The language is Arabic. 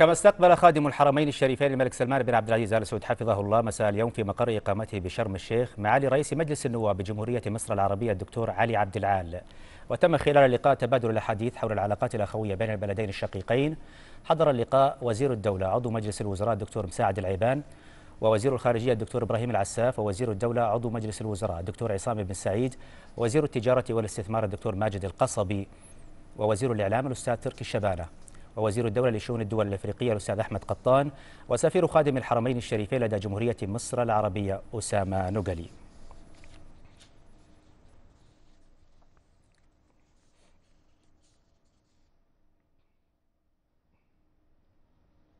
كما استقبل خادم الحرمين الشريفين الملك سلمان بن عبد العزيز ال سعود حفظه الله مساء اليوم في مقر اقامته بشرم الشيخ معالي رئيس مجلس النواب بجمهوريه مصر العربيه الدكتور علي عبد العال وتم خلال اللقاء تبادل الاحاديث حول العلاقات الاخويه بين البلدين الشقيقين حضر اللقاء وزير الدوله عضو مجلس الوزراء الدكتور مساعد العيبان ووزير الخارجية الدكتور إبراهيم العساف ووزير الدولة عضو مجلس الوزراء الدكتور عصام بن سعيد وزير التجارة والاستثمار الدكتور ماجد القصبي ووزير الإعلام الأستاذ تركي الشبانة ووزير الدولة لشؤون الدول الأفريقية الأستاذ أحمد قطان وسفير خادم الحرمين الشريفين لدى جمهورية مصر العربية أسامة نوغالي